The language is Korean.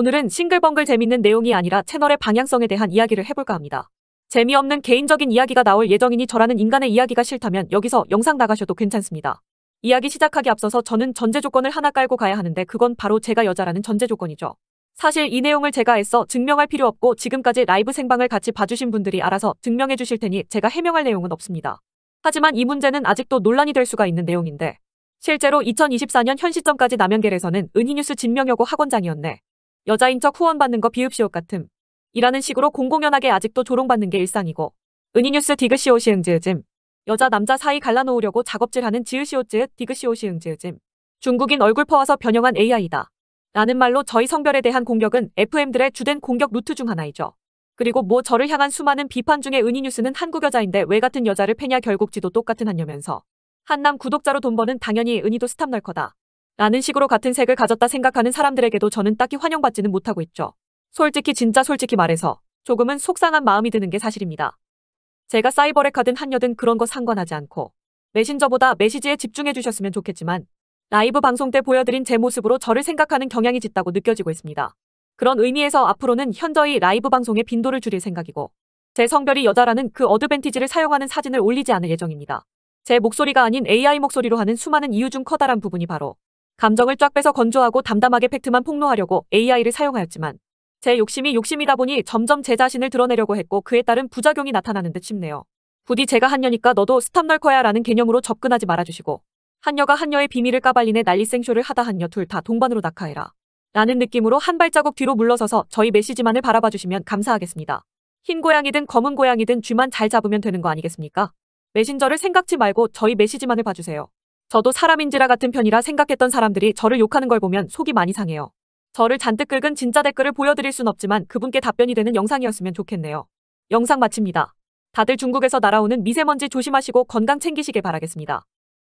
오늘은 싱글벙글 재밌는 내용이 아니라 채널의 방향성에 대한 이야기를 해볼까 합니다. 재미없는 개인적인 이야기가 나올 예정이니 저라는 인간의 이야기가 싫다면 여기서 영상 나가셔도 괜찮습니다. 이야기 시작하기 앞서서 저는 전제 조건을 하나 깔고 가야 하는데 그건 바로 제가 여자라는 전제 조건이죠. 사실 이 내용을 제가 애써 증명할 필요 없고 지금까지 라이브 생방을 같이 봐주신 분들이 알아서 증명해 주실 테니 제가 해명할 내용은 없습니다. 하지만 이 문제는 아직도 논란이 될 수가 있는 내용인데 실제로 2024년 현 시점까지 남연계에서는 은희뉴스 진명여고 학원장이었네. 여자인 척 후원받는 거 비읍시옷 같음. 이라는 식으로 공공연하게 아직도 조롱받는 게 일상이고 은희뉴스 디그시오시응 지으즘 여자 남자 사이 갈라놓으려고 작업질하는 지으시오즈 디그시오시응 지으즘 중국인 얼굴 퍼와서 변형한 AI다. 라는 말로 저희 성별에 대한 공격은 FM들의 주된 공격 루트 중 하나이죠. 그리고 뭐 저를 향한 수많은 비판 중에 은희뉴스는 한국 여자인데 왜 같은 여자를 패냐 결국 지도 똑같은 하녀면서 한남 구독자로 돈 버는 당연히 은희도 스탑널커다. 라는 식으로 같은 색을 가졌다 생각하는 사람들에게도 저는 딱히 환영받지는 못하고 있죠. 솔직히 진짜 솔직히 말해서 조금은 속상한 마음이 드는 게 사실입니다. 제가 사이버렉하든 한여든 그런 거 상관하지 않고 메신저보다 메시지에 집중해 주셨으면 좋겠지만 라이브 방송 때 보여드린 제 모습으로 저를 생각하는 경향이 짙다고 느껴지고 있습니다. 그런 의미에서 앞으로는 현저히 라이브 방송의 빈도를 줄일 생각이고 제 성별이 여자라는 그 어드밴티지를 사용하는 사진을 올리지 않을 예정입니다. 제 목소리가 아닌 AI 목소리로 하는 수많은 이유 중 커다란 부분이 바로 감정을 쫙 빼서 건조하고 담담하게 팩트만 폭로하려고 AI를 사용하였지만 제 욕심이 욕심이다 보니 점점 제 자신을 드러내려고 했고 그에 따른 부작용이 나타나는 듯 싶네요. 부디 제가 한녀니까 너도 스탑 널커야 라는 개념으로 접근하지 말아주시고 한녀가 한녀의 비밀을 까발리네 난리생쇼를 하다 한녀 둘 다 동반으로 낙하해라. 라는 느낌으로 한 발자국 뒤로 물러서서 저희 메시지만을 바라봐 주시면 감사하겠습니다. 흰 고양이든 검은 고양이든 쥐만 잘 잡으면 되는 거 아니겠습니까? 메신저를 생각지 말고 저희 메시지만을 봐주세요. 저도 사람인지라 같은 편이라 생각했던 사람들이 저를 욕하는 걸 보면 속이 많이 상해요. 저를 잔뜩 긁은 진짜 댓글을 보여드릴 순 없지만 그분께 답변이 되는 영상이었으면 좋겠네요. 영상 마칩니다. 다들 중국에서 날아오는 미세먼지 조심하시고 건강 챙기시길 바라겠습니다.